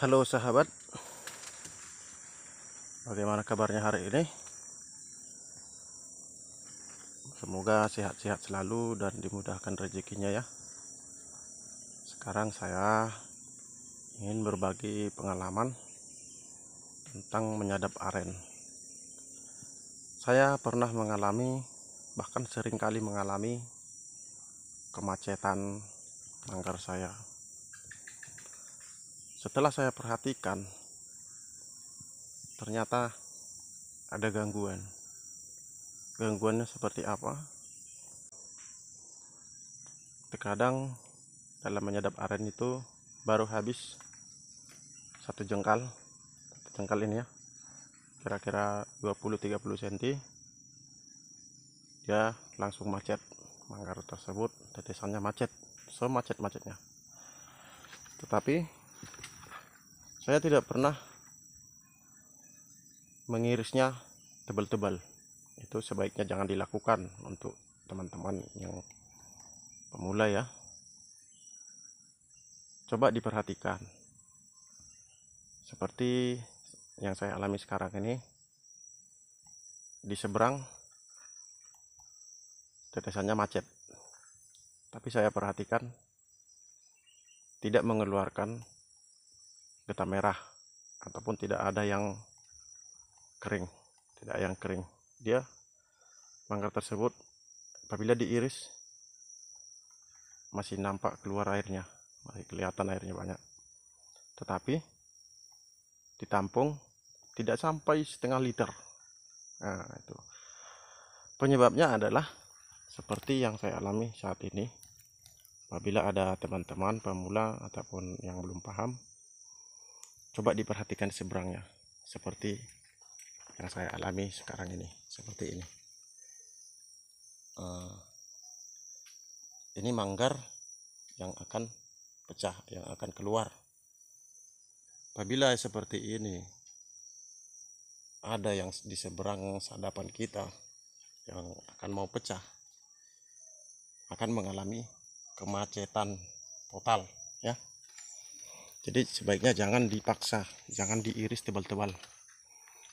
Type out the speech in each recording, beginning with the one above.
Halo sahabat Bagaimana kabarnya hari ini Semoga sehat-sehat selalu dan dimudahkan rezekinya ya Sekarang saya ingin berbagi pengalaman Tentang menyadap aren Saya pernah mengalami Bahkan sering kali mengalami Kemacetan Manggar saya setelah saya perhatikan ternyata ada gangguan gangguannya seperti apa terkadang dalam menyadap aren itu baru habis satu jengkal satu jengkal ini ya kira-kira 20-30 cm dia langsung macet manggar tersebut tetesannya macet so macet macetnya tetapi saya tidak pernah mengirisnya tebal-tebal itu sebaiknya jangan dilakukan untuk teman-teman yang pemula ya coba diperhatikan seperti yang saya alami sekarang ini di seberang tetesannya macet tapi saya perhatikan tidak mengeluarkan getah merah ataupun tidak ada yang kering tidak yang kering dia manggar tersebut apabila diiris masih nampak keluar airnya masih kelihatan airnya banyak tetapi ditampung tidak sampai setengah liter nah itu penyebabnya adalah seperti yang saya alami saat ini apabila ada teman-teman pemula ataupun yang belum paham coba diperhatikan di seberangnya seperti yang saya alami sekarang ini seperti ini eh, ini manggar yang akan pecah yang akan keluar apabila seperti ini ada yang di seberang sadapan kita yang akan mau pecah akan mengalami kemacetan total ya jadi sebaiknya jangan dipaksa jangan diiris tebal-tebal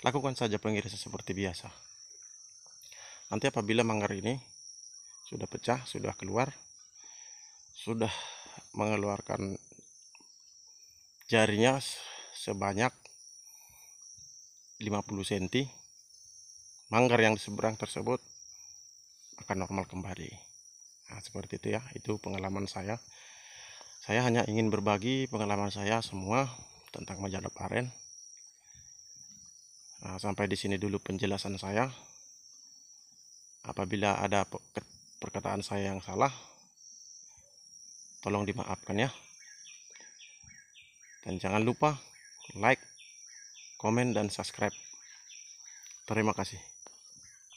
lakukan saja pengirisan seperti biasa nanti apabila manggar ini sudah pecah sudah keluar sudah mengeluarkan jarinya sebanyak 50 cm manggar yang di seberang tersebut akan normal kembali nah, seperti itu ya itu pengalaman saya saya hanya ingin berbagi pengalaman saya semua tentang majalah paren. Nah, sampai di sini dulu penjelasan saya. Apabila ada perkataan saya yang salah, tolong dimaafkan ya. Dan jangan lupa like, komen, dan subscribe. Terima kasih.